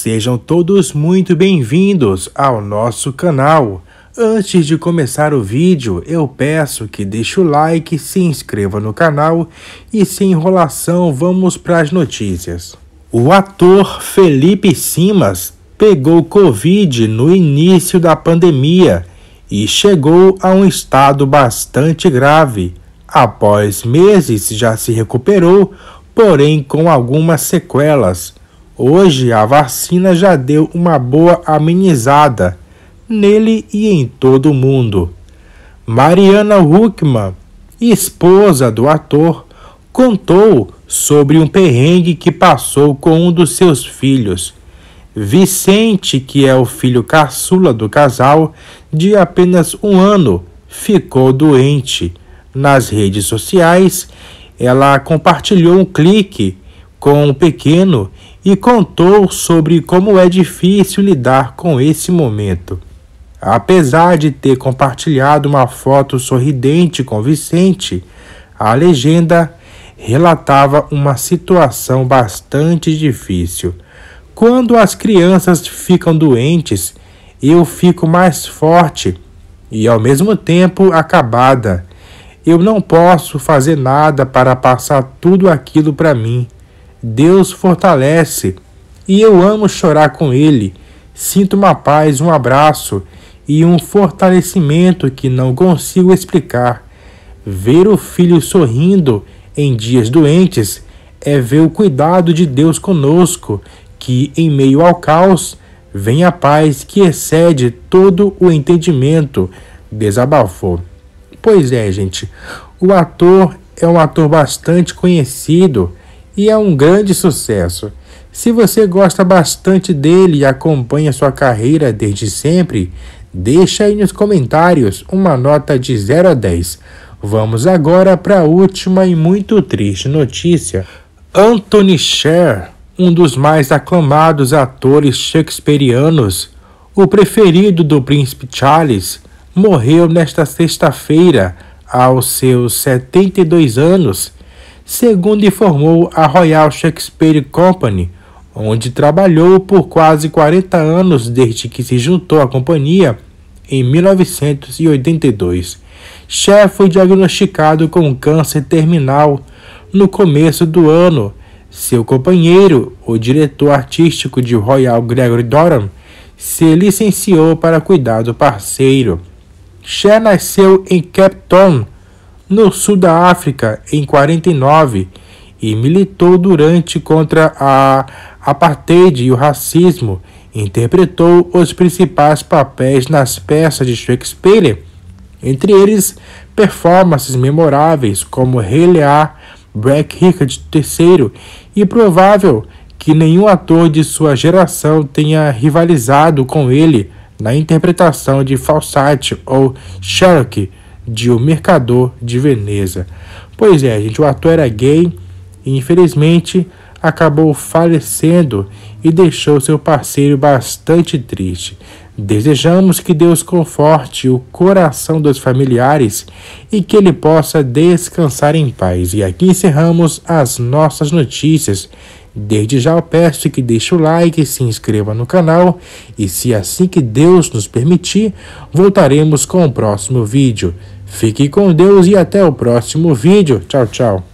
Sejam todos muito bem-vindos ao nosso canal. Antes de começar o vídeo, eu peço que deixe o like, se inscreva no canal e sem enrolação vamos para as notícias. O ator Felipe Simas pegou Covid no início da pandemia e chegou a um estado bastante grave. Após meses já se recuperou, porém com algumas sequelas. Hoje a vacina já deu uma boa amenizada nele e em todo o mundo. Mariana Huckman, esposa do ator, contou sobre um perrengue que passou com um dos seus filhos. Vicente, que é o filho caçula do casal, de apenas um ano, ficou doente. Nas redes sociais, ela compartilhou um clique com o pequeno e contou sobre como é difícil lidar com esse momento. Apesar de ter compartilhado uma foto sorridente com Vicente, a legenda relatava uma situação bastante difícil. Quando as crianças ficam doentes, eu fico mais forte e ao mesmo tempo acabada. Eu não posso fazer nada para passar tudo aquilo para mim. Deus fortalece. E eu amo chorar com Ele. Sinto uma paz, um abraço e um fortalecimento que não consigo explicar. Ver o filho sorrindo em dias doentes é ver o cuidado de Deus conosco, que em meio ao caos vem a paz que excede todo o entendimento. Desabafou. Pois é, gente, o ator é um ator bastante conhecido e é um grande sucesso. Se você gosta bastante dele e acompanha sua carreira desde sempre, deixa aí nos comentários uma nota de 0 a 10. Vamos agora para a última e muito triste notícia. Anthony Sher, um dos mais aclamados atores shakespearianos, o preferido do príncipe Charles, morreu nesta sexta-feira aos seus 72 anos segundo informou a Royal Shakespeare Company, onde trabalhou por quase 40 anos desde que se juntou à companhia em 1982. Cher foi diagnosticado com câncer terminal no começo do ano. Seu companheiro, o diretor artístico de Royal Gregory Doran, se licenciou para cuidar do parceiro. Cher nasceu em Cape Town, no sul da África em 49 e militou durante contra a apartheid e o racismo. Interpretou os principais papéis nas peças de Shakespeare, entre eles performances memoráveis como Rei Lear, Black Richard III e provável que nenhum ator de sua geração tenha rivalizado com ele na interpretação de Falsate ou Sherlock de O Mercador de Veneza. Pois é, gente, o ator era gay e infelizmente acabou falecendo e deixou seu parceiro bastante triste. Desejamos que Deus conforte o coração dos familiares e que ele possa descansar em paz. E aqui encerramos as nossas notícias Desde já peço que deixe o like, se inscreva no canal e se assim que Deus nos permitir, voltaremos com o próximo vídeo. Fique com Deus e até o próximo vídeo. Tchau, tchau.